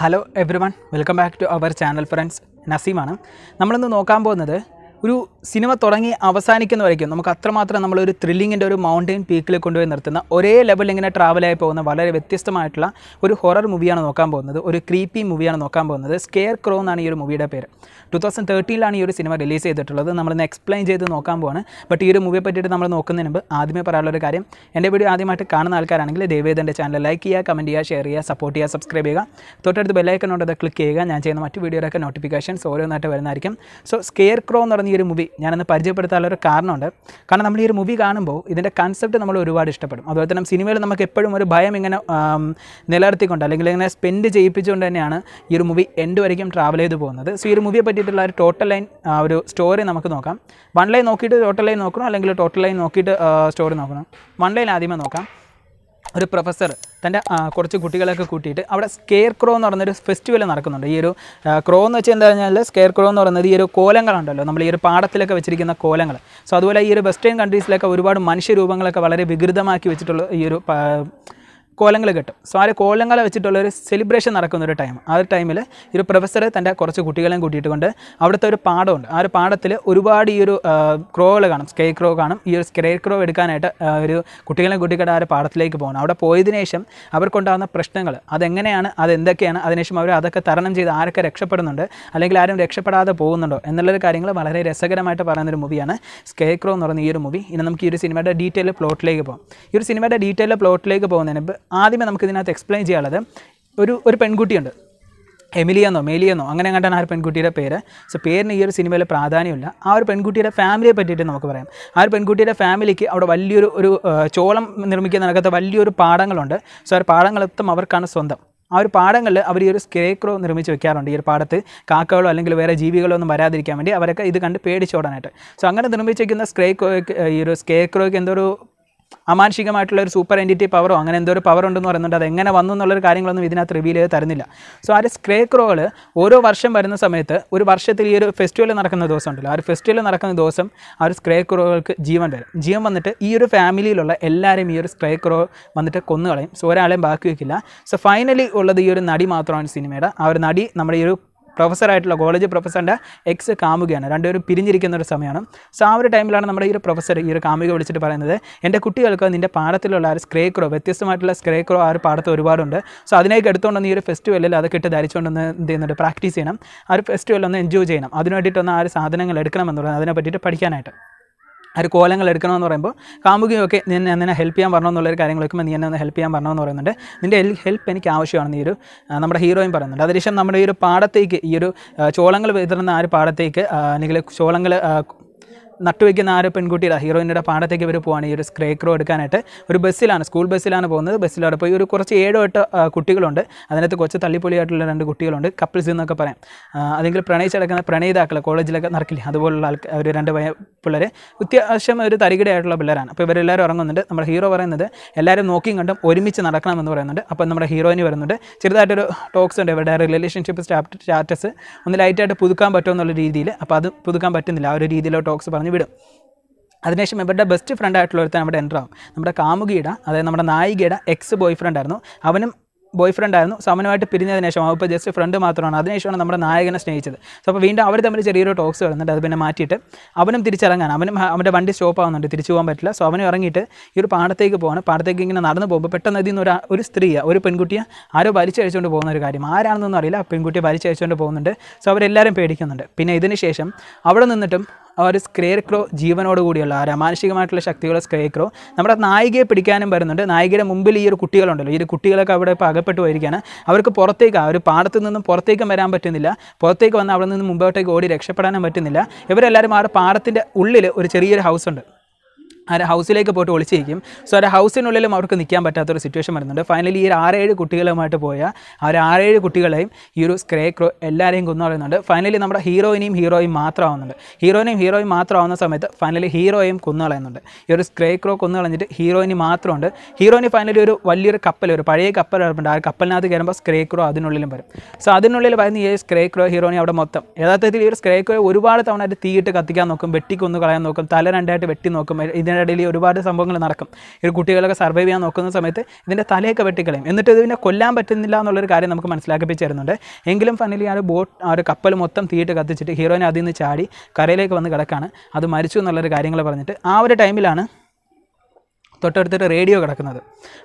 hello everyone welcome back to our channel friends നസീമാണ് നമ്മളിന്ന് നോക്കാൻ പോകുന്നത് ഒരു സിനിമ തുടങ്ങി അവസാനിക്കുന്ന വരയ്ക്കും നമുക്ക് അത്രമാത്രം നമ്മളൊരു ത്രില്ലിങ്ങിൻ്റെ ഒരു മൗണ്ടൈൻ പീക്കിൽ കൊണ്ടുപോയി നിർത്തുന്ന ഒരേ ലെവലിൽ ഇങ്ങനെ ട്രാവലായി പോകുന്ന വളരെ വ്യത്യസ്തമായിട്ടുള്ള ഒരു ഹൊറർ മൂവിയാണ് നോക്കാൻ പോകുന്നത് ഒരു ക്രീപ്പി മൂവിയാണ് നോക്കാൻ പോകുന്നത് സ്കെയർ ക്രോ എന്നാണ് ഈ ഒരു മൂവിയുടെ പേര് ടു തൗസൻഡ് തേർട്ടീനിലാണ് ഈ ഒരു സിനിമ റിലീസ് ചെയ്തിട്ടുള്ളത് നമ്മളിന്ന് എക്സ്പ്ലെയിൻ ചെയ്ത് നോക്കാൻ പോവാണ് ബട്ട് ഈ ഒരു മൂവിയെ പറ്റിയിട്ട് നമ്മൾ നോക്കുന്നതിന് മുമ്പ് ആദ്യമേ പറയാനുള്ള ഒരു കാര്യം എൻ്റെ വീഡിയോ ആദ്യമായിട്ട് കാണുന്ന ആൾക്കാരാണെങ്കിൽ ദയവേദ് എൻ്റെ ചാനൽ ലൈക്ക് ചെയ്യുക കമൻറ്റ് ചെയ്യുക ഷെയർ ചെയ്യുക സപ്പോർട്ട് ചെയ്യുക സബ്സ്ക്രൈബ് ചെയ്യുക തൊട്ടടുത്ത് ബെല്ലൈക്കൺ ഉണ്ട് അത് ക്ലിക്ക് ചെയ്യുക ഞാൻ ചെയ്യുന്ന മറ്റ് വീഡിയോയിലൊക്കെ നോട്ടിഫിക്കേഷൻസ് ഓരോന്നായിട്ട് വരുന്നതായിരിക്കും സോ സ്കെയർ ക്രോ എന്ന് ഈ ഒരു മൂവി ഞാനൊന്ന് പരിചയപ്പെടുത്താനുള്ള ഒരു കാരണമുണ്ട് കാരണം നമ്മൾ ഈ ഒരു മൂവി കാണുമ്പോൾ ഇതിൻ്റെ കൺസെപ്റ്റ് നമ്മൾ ഒരുപാട് ഇഷ്ടപ്പെടും അതുപോലെ തന്നെ സിനിമയിൽ നമുക്ക് എപ്പോഴും ഒരു ഭയം ഇങ്ങനെ നിലനിർത്തിക്കൊണ്ട് അല്ലെങ്കിൽ ഇങ്ങനെ സ്പെൻഡ് ചെയ്യിപ്പിച്ചുകൊണ്ട് തന്നെയാണ് ഈ ഒരു മൂവി എൻഡ് വരയ്ക്കും ട്രാവൽ ചെയ്ത് പോകുന്നത് സോ ഈ ഒരു മൂവിയെ പറ്റിയിട്ടുള്ള ഒരു ടോട്ടൽ ലൈൻ ഒരു സ്റ്റോറി നമുക്ക് നോക്കാം വൺ ലൈൻ നോക്കിയിട്ട് ടോട്ടൽ ലൈൻ നോക്കണം അല്ലെങ്കിൽ ടോട്ടൽ ലൈൻ നോക്കിയിട്ട് സ്റ്റോറി നോക്കണം വൺ ലൈൻ ആദ്യമേ നോക്കാം ഒരു പ്രൊഫസർ തൻ്റെ കുറച്ച് കുട്ടികളെയൊക്കെ കൂട്ടിയിട്ട് അവിടെ സ്കെയർ ക്രോ എന്ന് പറഞ്ഞൊരു ഫെസ്റ്റിവൽ നടക്കുന്നുണ്ട് ഈ ഒരു ക്രോ എന്ന് വെച്ചാൽ എന്താ പറഞ്ഞാൽ സ്കെയർ ക്രോ എന്ന് പറയുന്നത് ഈ ഒരു കോലങ്ങളുണ്ടല്ലോ നമ്മൾ ഈ ഒരു പാടത്തിലൊക്കെ വെച്ചിരിക്കുന്ന കോലങ്ങൾ സോ അതുപോലെ ഈ ഒരു വെസ്റ്റേൺ കൺട്രീസിലൊക്കെ ഒരുപാട് മനുഷ്യരൂപങ്ങളൊക്കെ വളരെ വികൃതമാക്കി വെച്ചിട്ടുള്ള ഈ ഒരു കോലങ്ങൾ കെട്ടും സോ ആ കോലങ്ങളെ വെച്ചിട്ടുള്ള ഒരു സെലിബ്രേഷൻ നടക്കുന്ന ഒരു ടൈം ആ ഒരു ടൈമിൽ ഒരു പ്രൊഫസർ തൻ്റെ കുറച്ച് കുട്ടികളെയും കൂട്ടിയിട്ട് കൊണ്ട് അവിടുത്തെ ഒരു പാടമുണ്ട് ആ ഒരു പാടത്തിൽ ഒരുപാട് ഈ ഒരു ക്രോകൾ കാണും സ്കേ ക്രോ കാണും ഈ ഒരു സ്ക്രേ ക്രോ എടുക്കാനായിട്ട് ഒരു കുട്ടികളെ കൂട്ടിക്കൊണ്ട് ആ ഒരു പാടത്തിലേക്ക് പോകണം അവിടെ പോയതിനു ശേഷം അവർക്കുണ്ടാകുന്ന പ്രശ്നങ്ങൾ അതെങ്ങനെയാണ് അതെന്തൊക്കെയാണ് അതിനുശേഷം അവർ അതൊക്കെ തരണം ചെയ്ത് ആരൊക്കെ രക്ഷപ്പെടുന്നുണ്ട് അല്ലെങ്കിൽ ആരും രക്ഷപ്പെടാതെ പോകുന്നുണ്ടോ എന്നുള്ളൊരു കാര്യങ്ങൾ വളരെ രസകരമായിട്ട് പറയുന്നൊരു മൂവിയാണ് സ്കേ ക്രോ എന്ന് പറയുന്ന ഈ ഒരു മൂവി ഇനി നമുക്ക് ഈ ഒരു സിനിമയുടെ ഡീറ്റെയിൽ പ്ലോട്ടിലേക്ക് പോകാം ഈ ഒരു സിനിമയുടെ ഡീറ്റെയിൽ പ്ലോട്ടിലേക്ക് പോകുന്നതിന് ആദ്യമേ നമുക്ക് ഇതിനകത്ത് എക്സ്പ്ലെയിൻ ചെയ്യാനുള്ളത് ഒരു ഒരു പെൺകുട്ടിയുണ്ട് എമിലിയെന്നോ മേലിയെന്നോ അങ്ങനെ കണ്ടാണ് ആ ഒരു പെൺകുട്ടിയുടെ പേര് സോ പേരിന് ഈ ഒരു സിനിമയിൽ പ്രാധാന്യമില്ല ആ ഒരു പെൺകുട്ടിയുടെ ഫാമിലിയെ പറ്റിയിട്ട് നമുക്ക് പറയാം ആ ഒരു പെൺകുട്ടിയുടെ ഫാമിലിക്ക് അവിടെ വലിയൊരു ഒരു ചോളം നിർമ്മിക്കാൻ നടക്കാത്ത വലിയൊരു പാടങ്ങളുണ്ട് സോ ആ പാടങ്ങളെത്തും അവർക്കാണ് സ്വന്തം ആ ഒരു പാടങ്ങളിൽ അവർ ഈ ഒരു സ്ക്രേക്രോ നിർമ്മിച്ച് വെക്കാറുണ്ട് ഈ ഒരു പാടത്ത് കാക്കകളോ അല്ലെങ്കിൽ വേറെ ജീവികളോ ഒന്നും വരാതിരിക്കാൻ വേണ്ടി അവരൊക്കെ ഇത് കണ്ട് പേടിച്ചോടാനായിട്ട് സോ അങ്ങനെ നിർമ്മിച്ചിരിക്കുന്ന സ്ക്രേക്രോ ഈ ഒരു സ്ക്രേക്രോയ്ക്ക് എന്തോ ഒരു അമാനുഷികമായിട്ടുള്ള ഒരു സൂപ്പർ എൻറ്റിറ്റി പവറോ അങ്ങനെ എന്തോ ഒരു പവർ ഉണ്ടെന്ന് പറയുന്നുണ്ട് അത് എങ്ങനെ വന്നു എന്നുള്ളൊരു കാര്യങ്ങളൊന്നും ഇതിനകത്ത് റിവീൽ ചെയ്ത് തരുന്നില്ല സോ ആ ഒരു സ്ക്രേ ക്രോകൾ ഓരോ വർഷം വരുന്ന സമയത്ത് ഒരു വർഷത്തിൽ ഈ ഒരു ഫെസ്റ്റിവൽ നടക്കുന്ന ദിവസം ഉണ്ടല്ലോ ആ ഒരു ഫെസ്റ്റിവൽ നടക്കുന്ന ദിവസം ആ ഒരു സ്ക്രേ ക്രോകൾക്ക് ജീവൻ വരും ജീവൻ വന്നിട്ട് ഈ ഒരു ഫാമിലിയിലുള്ള എല്ലാവരും ഈ ഒരു സ്ക്രേ ക്രോ വന്നിട്ട് കൊന്നുകളയും സോ ഒരാളെയും ബാക്കി വയ്ക്കില്ല സോ ഫൈനലി ഉള്ളത് ഈ ഒരു നടി മാത്രമാണ് സിനിമയുടെ ആ ഒരു നടി നമ്മുടെ ഈ ഒരു പ്രൊഫസർ ആയിട്ടുള്ള കോളേജ് പ്രൊഫസറിൻ്റെ എക്സ് കാമുകയാണ് രണ്ടുപേരും പിരിഞ്ഞിരിക്കുന്ന ഒരു സമയമാണ് സോ ആ ഒരു ടൈമിലാണ് നമ്മുടെ ഈ ഒരു പ്രൊഫസർ ഈ ഒരു കാമുക വിളിച്ചിട്ട് പറയുന്നത് എൻ്റെ കുട്ടികൾക്ക് നിൻ്റെ പാടത്തിലുള്ള ആ ഒരു സ്ക്രേക്രോ വ്യത്യസ്തമായിട്ടുള്ള സ്ക്രേക്രോ ആ ഒരു പാടത്ത് ഒരുപാടുണ്ട് സോ അതിനേക്ക് എടുത്തുകൊണ്ടൊന്ന് ഈ ഒരു ഫെസ്റ്റിവലിൽ അതൊക്കെ ഇട്ട് ധരിച്ചുകൊണ്ടൊന്ന് എന്ത് ചെയ്യുന്നുണ്ട് പ്രാക്ടീസ് ചെയ്യണം ആ ഒരു ഫെസ്റ്റിവൽ ഒന്ന് എൻജോയ് ചെയ്യണം അതിനു വേണ്ടിയിട്ടൊന്ന് ആ ഒരു സാധനങ്ങൾ എടുക്കണം പറയുന്നത് അതിനെ പറ്റിയിട്ട് പഠിക്കാനായിട്ട് ഒരു കോലങ്ങൾ എടുക്കണമെന്ന് പറയുമ്പോൾ കാമുകിയൊക്കെ നിന്നെ എന്നെ ഹെൽപ്പ് ചെയ്യാൻ കാര്യങ്ങൾ കാര്യങ്ങളൊക്കെ നീ എന്നെ ഒന്ന് ഹെൽപ്പ് ചെയ്യാൻ പറഞ്ഞെന്ന് പറയുന്നുണ്ട് നിൻ്റെ ഹെൽപ്പ് എനിക്ക് ആവശ്യമാണെന്ന് ഈ ഒരു നമ്മുടെ ഹീറോയും പറയുന്നുണ്ട് അതിനുശേഷം നമ്മുടെ ഈ ഒരു പാടത്തേക്ക് ഈ ഒരു ചോളങ്ങൾ വിതരുന്ന ആ ഒരു പാടത്തേക്ക് അല്ലെങ്കിൽ ചോളങ്ങൾ നട്ടുവയ്ക്കുന്ന ആ ഒരു പെൺകുട്ടിയുടെ ഹീറോയിൻ്റെ പാടത്തേക്ക് ഇവർ പോവാണ് ഈ ഒരു സ്ക്രേക്രോ എടുക്കാനായിട്ട് ഒരു ബസ്സിലാണ് സ്കൂൾ ബസ്സിലാണ് പോകുന്നത് ബസ്സിലവിടെ പോയി ഒരു കുറച്ച് ഏഴോ എട്ടോ കുട്ടികളുണ്ട് അതിനകത്ത് കുറച്ച് തള്ളിപ്പൊളിയായിട്ടുള്ള രണ്ട് കുട്ടികളുണ്ട് കപ്പിൾസ് എന്നൊക്കെ പറയാം അതെങ്കിൽ പ്രണയിച്ചടക്കുന്ന പ്രണയിതാക്കൾ കോളേജിലൊക്കെ നടക്കില്ല അതുപോലുള്ള ആൾക്കാർ ഒരു രണ്ട് പിള്ളേർ അത്യാവശ്യം ഒരു തരികിടയായിട്ടുള്ള പിള്ളേരാണ് അപ്പോൾ ഇവരെല്ലാവരും ഇറങ്ങുന്നുണ്ട് നമ്മുടെ ഹീറോ പറയുന്നത് എല്ലാവരും നോക്കിയും കണ്ടും ഒരുമിച്ച് നടക്കണമെന്ന് പറയുന്നുണ്ട് അപ്പോൾ നമ്മുടെ ഹീറോയിന് വരുന്നുണ്ട് ചെറുതായിട്ടൊരു ടോക്സ് ഉണ്ട് ഇവരുടെ റിലേഷൻഷിപ്പ് സ്റ്റാറ്റസ് ഒന്ന് ലൈറ്റായിട്ട് പുതുക്കാൻ പറ്റുമെന്നുള്ള രീതിയിൽ അപ്പോൾ അത് പുതുക്കാൻ പറ്റുന്നില്ല ആ ഒരു രീതിയിലോ ടോക്സ് പറഞ്ഞ് പറഞ്ഞു വിടും അതിനുശേഷം ഇവരുടെ ബെസ്റ്റ് ഫ്രണ്ട് ആയിട്ടുള്ള ഒരുത്തൻ അവിടെ എൻ്റർ ആവും നമ്മുടെ കാമുകിയുടെ അതായത് നമ്മുടെ നായികയുടെ എക്സ് ബോയ് ഫ്രണ്ട് ആയിരുന്നു അവനും ബോയ് ഫ്രണ്ട് ആയിരുന്നു സമനുമായിട്ട് പിരിഞ്ഞതിന് ശേഷം അവ ഇപ്പോൾ ജസ്റ്റ് ഫ്രണ്ട് മാത്രമാണ് അതിനുശേഷമാണ് നമ്മുടെ നായകനെ സ്നേഹിച്ചത് സോ അപ്പോൾ വീണ്ടും അവർ തമ്മിൽ ചെറിയൊരു ടോക്സ് വരുന്നുണ്ട് അത് പിന്നെ മാറ്റിയിട്ട് അവനും തിരിച്ചിറങ്ങാൻ അവനും അവൻ്റെ വണ്ടി സ്റ്റോപ്പ് ആവുന്നുണ്ട് തിരിച്ചു പോകാൻ പറ്റില്ല സോ അവനും ഇറങ്ങിയിട്ട് ഈ ഒരു പാടത്തേക്ക് പോകണം പാടത്തേക്ക് ഇങ്ങനെ നടന്നു പോകുമ്പോൾ പെട്ടെന്ന് ഇതിൽ നിന്ന് ഒരു ഒരു സ്ത്രീയാണ് ഒരു പെൺകുട്ടിയെ ആരോ വലിച്ചഴിച്ചുകൊണ്ട് പോകുന്ന ഒരു കാര്യം ആരാണെന്നൊന്നും അറിയില്ല ആ പെൺകുട്ടിയെ വലിച്ചഴിച്ചുകൊണ്ട് പോകുന്നുണ്ട് സോ അവരെല്ലാവരും പേടിക്കുന്നുണ്ട് പിന്നെ ഇതിന് ശേഷം അവിടെ നിന്നിട്ടും ആ ഒരു സ്ക്രേക്രോ കൂടിയുള്ള ആ രമാനുഷികമായിട്ടുള്ള ശക്തികളെ ശക്തിയുള്ള സ്ക്രേക്രോ നമ്മുടെ നായികയെ പിടിക്കാനും വരുന്നുണ്ട് നായികയുടെ മുമ്പിൽ ഈ ഒരു കുട്ടികളുണ്ടല്ലോ ഈ ഒരു കുട്ടികളൊക്കെ അവിടെ ഇപ്പോൾ അകപ്പെട്ട് പോയിരിക്കുകയാണ് അവർക്ക് പുറത്തേക്ക് ആ ഒരു പാടത്ത് നിന്നും പുറത്തേക്കും വരാൻ പറ്റുന്നില്ല പുറത്തേക്ക് വന്ന് അവിടെ നിന്ന് മുമ്പോട്ടേക്ക് ഓടി രക്ഷപ്പെടാനും പറ്റുന്നില്ല ഇവരെല്ലാവരും ആ ഒരു പാടത്തിൻ്റെ ഉള്ളിൽ ഒരു ചെറിയൊരു ഹൗസ് ഉണ്ട് അവരെ ഹൗസിലേക്ക് പോയിട്ട് ഒളിച്ചിരിക്കും സോ അവരുടെ ഹൗസിനുള്ളിലും അവർക്ക് നിൽക്കാൻ പറ്റാത്തൊരു സിറ്റുവേഷൻ വരുന്നുണ്ട് ഫൈനലി ഈ ഒരു ആറേഴ് കുട്ടികളുമായിട്ട് പോയ ആ ഒരു ആറേഴ് കുട്ടികളെയും ഈ ഒരു സ്ക്രേ ക്രോ എല്ലാവരെയും കൊന്നു പറയുന്നുണ്ട് ഫൈനലി നമ്മുടെ ഹീറോയിനെയും ഹീറോയും മാത്രമാവുന്നുണ്ട് ഹീറോയിനെയും ഹീറോയും മാത്രമാവുന്ന സമയത്ത് ഫൈനലി ഹീറോയും കൊന്നു കളയുന്നുണ്ട് ഈ ഒരു സ്ക്രേ ക്രോ കൊന്നു കളഞ്ഞിട്ട് ഹീറോയിന് മാത്രമുണ്ട് ഹീറോയിന് ഫൈനലി ഒരു വലിയൊരു കപ്പൽ ഒരു പഴയ കപ്പൽ വരുന്നുണ്ട് ആ കപ്പലിനകത്ത് കയറുമ്പോൾ സ്ക്രേ ക്രോ അതിനുള്ളിലും വരും സോ അതിനുള്ളിൽ വരുന്ന ഈ സ്ക്രേ ക്രോ ഹീറോയിനെ അവിടെ മൊത്തം യഥാർത്ഥത്തിൽ ഈ ഒരു സ്ക്രേ ക്രോ ഒരുപാട് തവണ ആയിട്ട് തീയിട്ട് കത്തിക്കാൻ നോക്കും വെട്ടിക്കൊന്നു കളയാൻ നോക്കും തല രണ്ടായിട്ട് വെട്ടി നോക്കും ഇതിന് ഇടയിൽ ഒരുപാട് സംഭവങ്ങൾ നടക്കും ഈ കുട്ടികളൊക്കെ സർവൈവ് ചെയ്യാൻ നോക്കുന്ന സമയത്ത് ഇതിൻ്റെ തലയൊക്കെ വെട്ടിക്കളയും എന്നിട്ട് ഇതിനെ കൊല്ലാൻ പറ്റുന്നില്ല എന്നുള്ളൊരു കാര്യം നമുക്ക് മനസ്സിലാക്കിപ്പിച്ച് തരുന്നുണ്ട് എങ്കിലും ഫൈനലി ആ ഒരു ബോട്ട് ആ ഒരു കപ്പൽ മൊത്തം തീയിട്ട് കത്തിച്ചിട്ട് ഹീറോയിനെ അതിൽ നിന്ന് ചാടി കരയിലേക്ക് വന്ന് കിടക്കാണ് അത് മരിച്ചു എന്നുള്ളൊരു കാര്യങ്ങൾ പറഞ്ഞിട്ട് ആ ഒരു ടൈമിലാണ് തൊട്ടടുത്തൊരു റേഡിയോ കിടക്കുന്നത്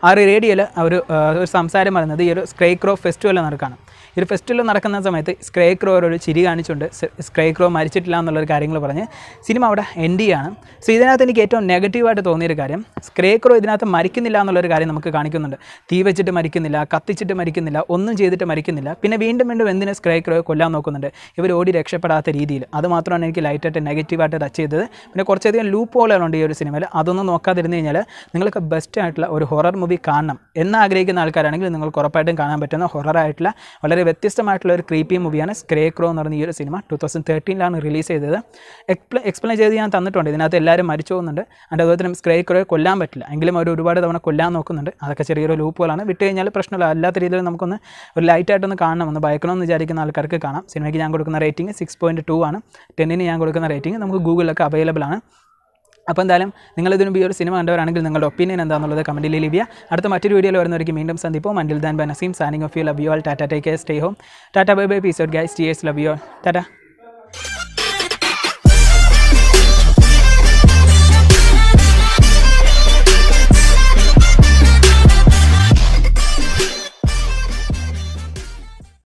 ആ ഒരു റേഡിയോയിൽ അവർ ഒരു സംസാരം പറയുന്നത് ഈ ഒരു സ്ക്രൈക്രോ ഫെസ്റ്റിവൽ നടക്കുകയാണ് ഈ ഒരു ഫെസ്റ്റിവൽ നടക്കുന്ന സമയത്ത് സ്ക്രൈക്രോ ഒരു ചിരി കാണിച്ചുകൊണ്ട് സ്ക്രൈക്രോ മരിച്ചിട്ടില്ല എന്നുള്ളൊരു കാര്യങ്ങൾ പറഞ്ഞ് സിനിമ അവിടെ എൻഡ് ചെയ്യാണ് സോ ഇതിനകത്ത് എനിക്ക് ഏറ്റവും നെഗറ്റീവായിട്ട് തോന്നിയൊരു കാര്യം സ്ക്രൈക്രോ ഇതിനകത്ത് മരിക്കുന്നില്ല എന്നുള്ളൊരു കാര്യം നമുക്ക് കാണിക്കുന്നുണ്ട് തീ വെച്ചിട്ട് മരിക്കുന്നില്ല കത്തിച്ചിട്ട് മരിക്കുന്നില്ല ഒന്നും ചെയ്തിട്ട് മരിക്കുന്നില്ല പിന്നെ വീണ്ടും വീണ്ടും എന്തിന് സ്ക്രൈക്രോയെ കൊല്ലാൻ നോക്കുന്നുണ്ട് ഇവർ ഓടി രക്ഷപ്പെടാത്ത രീതിയിൽ അത് മാത്രമാണ് എനിക്ക് ലൈറ്റായിട്ട് നെഗറ്റീവായിട്ട് ടച്ച് ചെയ്തത് പിന്നെ കുറച്ചധികം ലൂപ്പ് പോലെയാണ് ഈ ഒരു സിനിമയിൽ അതൊന്നും നോക്കാതിരുന്നു കഴിഞ്ഞാൽ നിങ്ങൾക്ക് ബെസ്റ്റ് ആയിട്ടുള്ള ഒരു ഹൊറർ മൂവി കാണണം എന്ന് ആഗ്രഹിക്കുന്ന ആൾക്കാരാണെങ്കിൽ നിങ്ങൾക്ക് ഉറപ്പായിട്ടും കാണാൻ പറ്റുന്ന ഹൊറർ ആയിട്ടുള്ള വളരെ വ്യത്യസ്തമായിട്ടുള്ള ഒരു ക്രീപ്പി മൂവിയാണ് സ്ക്രേ ക്രോ എന്ന് പറഞ്ഞ ഈ ഒരു സിനിമ ടു തൗസൻഡ് തേർട്ടീനിലാണ് റിലീസ് ചെയ്തത് എക്സ്പ്ലെയിൻ ചെയ്ത് ഞാൻ തന്നിട്ടുണ്ട് ഇതിനകത്ത് എല്ലാവരും മരിച്ചു പോകുന്നുണ്ട് അതിൻ്റെ അതുപോലെ തന്നെ സ്ക്രേ ക്രോയെ കൊല്ലാൻ പറ്റില്ല എങ്കിലും അവർ ഒരുപാട് തവണ കൊല്ലാൻ നോക്കുന്നുണ്ട് അതൊക്കെ ചെറിയൊരു ലൂപ്പുകളാണ് വിട്ട് കഴിഞ്ഞാൽ പ്രശ്നമില്ല അല്ലാത്ത രീതിയിൽ നമുക്കൊന്ന് ഒരു ലൈറ്റായിട്ടൊന്ന് കാണണം ഒന്ന് ഭയക്കണമെന്ന് വിചാരിക്കുന്ന ആൾക്കാർക്ക് കാണാം സിനിമയ്ക്ക് ഞാൻ കൊടുക്കുന്ന റേറ്റിംഗ് സിക്സ് പോയിൻറ്റ് ടു ആണ് ടെന്നിന് ഞാൻ കൊടുക്കുന്ന റേറ്റിംഗ് നമുക്ക് ഗൂഗിളിലൊക്കെ അവൈലബിൾ ആണ് അപ്പോൾ എന്തായാലും നിങ്ങളിതിനുമ്പ് ഈ ഒരു സിനിമ കണ്ടവരാണെങ്കിൽ നിങ്ങളുടെ ഒപ്പീനിയൻ എന്താണെന്നുള്ളത് കമൻറ്റിൽ ലഭ്യ അടുത്ത മറ്റൊരു വീഡിയോയിൽ വരുന്നവർക്ക് വീണ്ടും സന്ദിപ്പോൾ അൻഡിൽ ദാൻ ബനസീം signing off you love you all tata take care stay home tata bye bye peace out guys T S love you all Tata